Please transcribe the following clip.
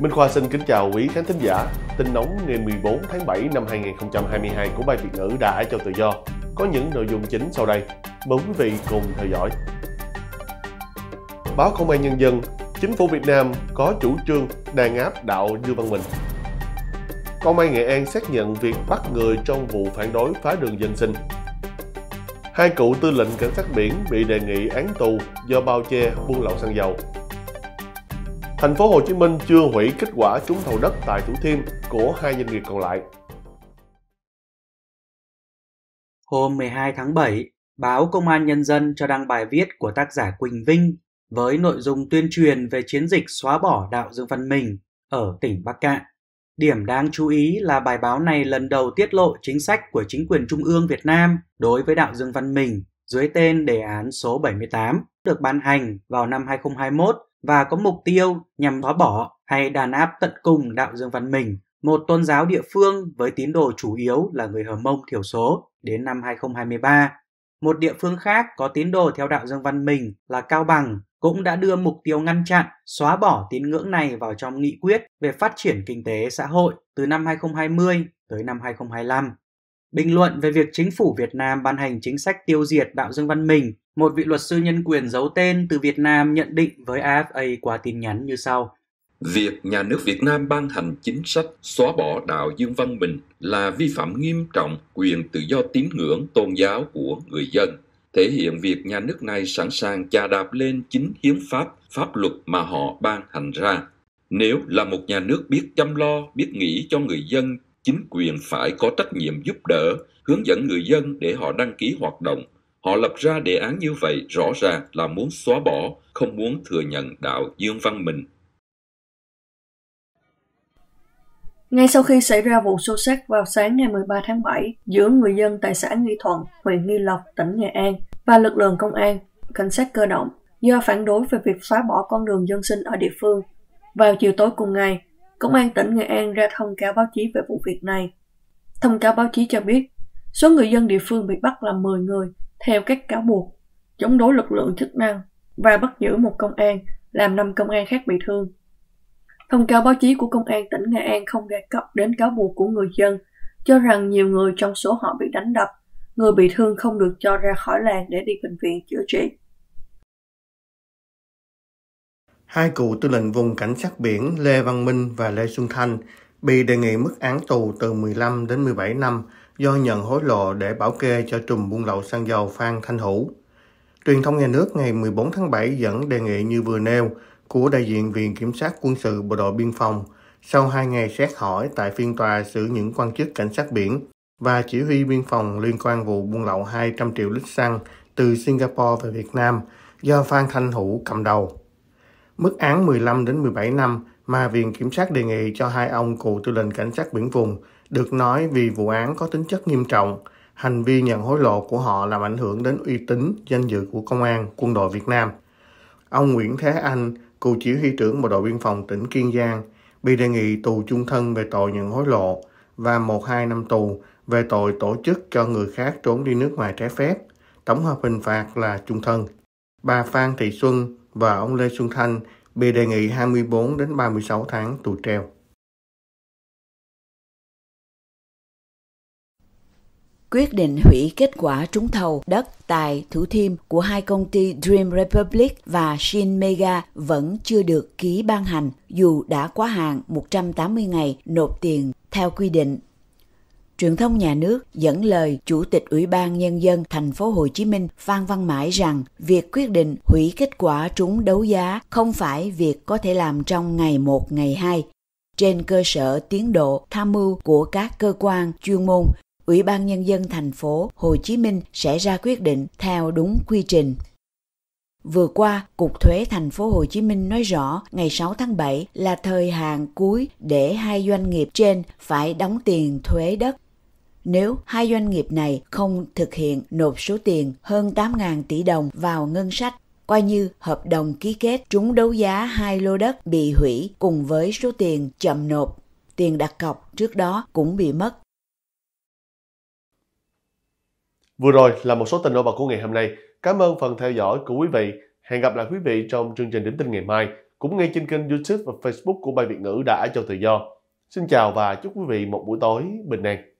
Minh Khoa xin kính chào quý khán thính giả. Tin nóng ngày 14 tháng 7 năm 2022 của Ban Việt ngữ đã cho tự do có những nội dung chính sau đây. Mời quý vị cùng theo dõi. Báo Công an Nhân dân, Chính phủ Việt Nam có chủ trương đàn áp đạo Dương Văn Minh. Công an Nghệ An xác nhận việc bắt người trong vụ phản đối phá đường dân sinh. Hai cựu tư lệnh cảnh sát biển bị đề nghị án tù do bao che buôn lậu xăng dầu Thành phố Hồ Chí Minh chưa hủy kết quả trúng thầu đất tại Thủ Thiêm của hai doanh nghiệp còn lại. Hôm 12 tháng 7, báo Công an Nhân dân cho đăng bài viết của tác giả Quỳnh Vinh với nội dung tuyên truyền về chiến dịch xóa bỏ đạo Dương Văn Mình ở tỉnh Bắc Cạn. Điểm đáng chú ý là bài báo này lần đầu tiết lộ chính sách của chính quyền Trung ương Việt Nam đối với đạo Dương Văn Mình dưới tên đề án số 78 được ban hành vào năm 2021 và có mục tiêu nhằm xóa bỏ hay đàn áp tận cùng đạo dương văn mình, một tôn giáo địa phương với tín đồ chủ yếu là người Hờ Mông thiểu số đến năm 2023. Một địa phương khác có tín đồ theo đạo dương văn mình là Cao Bằng cũng đã đưa mục tiêu ngăn chặn, xóa bỏ tín ngưỡng này vào trong nghị quyết về phát triển kinh tế xã hội từ năm 2020 tới năm 2025. Bình luận về việc chính phủ Việt Nam ban hành chính sách tiêu diệt Đạo Dương Văn Minh, một vị luật sư nhân quyền giấu tên từ Việt Nam nhận định với AFA qua tin nhắn như sau. Việc nhà nước Việt Nam ban hành chính sách xóa bỏ đạo Dương Văn Bình là vi phạm nghiêm trọng quyền tự do tín ngưỡng tôn giáo của người dân, thể hiện việc nhà nước này sẵn sàng chà đạp lên chính hiến pháp, pháp luật mà họ ban hành ra. Nếu là một nhà nước biết chăm lo, biết nghĩ cho người dân chính quyền phải có trách nhiệm giúp đỡ, hướng dẫn người dân để họ đăng ký hoạt động. Họ lập ra đề án như vậy rõ ràng là muốn xóa bỏ, không muốn thừa nhận đạo Dương Văn Minh. Ngay sau khi xảy ra vụ xô xát vào sáng ngày 13 tháng 7 giữa người dân tại xã Nghi Thuận, huyện Nghi Lộc, tỉnh Nghệ An và lực lượng công an, cảnh sát cơ động do phản đối về việc xóa bỏ con đường dân sinh ở địa phương. Vào chiều tối cùng ngày, Công an tỉnh Nghệ An ra thông cáo báo chí về vụ việc này. Thông cáo báo chí cho biết, số người dân địa phương bị bắt là 10 người, theo các cáo buộc, chống đối lực lượng chức năng và bắt giữ một công an, làm 5 công an khác bị thương. Thông cáo báo chí của Công an tỉnh Nghệ An không đề cập đến cáo buộc của người dân, cho rằng nhiều người trong số họ bị đánh đập, người bị thương không được cho ra khỏi làng để đi bệnh viện chữa trị. Hai cựu tư lệnh vùng cảnh sát biển Lê Văn Minh và Lê Xuân Thanh bị đề nghị mức án tù từ 15 đến 17 năm do nhận hối lộ để bảo kê cho trùm buôn lậu xăng dầu Phan Thanh Hữu. Truyền thông nhà nước ngày 14 tháng 7 dẫn đề nghị như vừa nêu của đại diện Viện Kiểm sát Quân sự Bộ đội Biên phòng sau hai ngày xét hỏi tại phiên tòa xử những quan chức cảnh sát biển và chỉ huy biên phòng liên quan vụ buôn lậu 200 triệu lít xăng từ Singapore về Việt Nam do Phan Thanh Hữu cầm đầu. Mức án 15 đến 17 năm mà Viện Kiểm sát đề nghị cho hai ông cựu tư lệnh cảnh sát biển vùng được nói vì vụ án có tính chất nghiêm trọng, hành vi nhận hối lộ của họ làm ảnh hưởng đến uy tín, danh dự của công an, quân đội Việt Nam. Ông Nguyễn Thế Anh, cựu chỉ huy trưởng Bộ đội Biên phòng tỉnh Kiên Giang, bị đề nghị tù chung thân về tội nhận hối lộ và 1-2 năm tù về tội tổ chức cho người khác trốn đi nước ngoài trái phép. Tổng hợp hình phạt là chung thân. Bà Phan Thị Xuân, và ông Lê Xuân Thanh bị đề nghị 24 đến 36 tháng tù treo. quyết định hủy kết quả trúng thầu đất tại Thủ Thiêm của hai công ty Dream Republic và Shin Mega vẫn chưa được ký ban hành dù đã quá hạn 180 ngày nộp tiền theo quy định. Truyền thông nhà nước dẫn lời Chủ tịch Ủy ban Nhân dân thành phố Hồ Chí Minh Phan Văn Mãi rằng việc quyết định hủy kết quả trúng đấu giá không phải việc có thể làm trong ngày 1, ngày 2. Trên cơ sở tiến độ tham mưu của các cơ quan chuyên môn, Ủy ban Nhân dân thành phố Hồ Chí Minh sẽ ra quyết định theo đúng quy trình. Vừa qua, Cục Thuế thành phố Hồ Chí Minh nói rõ ngày 6 tháng 7 là thời hạn cuối để hai doanh nghiệp trên phải đóng tiền thuế đất nếu hai doanh nghiệp này không thực hiện nộp số tiền hơn 8.000 tỷ đồng vào ngân sách coi như hợp đồng ký kết trúng đấu giá hai lô đất bị hủy cùng với số tiền chậm nộp. Tiền đặt cọc trước đó cũng bị mất. Vừa rồi là một số tin nổi bật của ngày hôm nay. Cảm ơn phần theo dõi của quý vị. Hẹn gặp lại quý vị trong chương trình Điểm tin ngày mai, cũng ngay trên kênh YouTube và Facebook của bài Việt ngữ đã cho tự do. Xin chào và chúc quý vị một buổi tối bình an.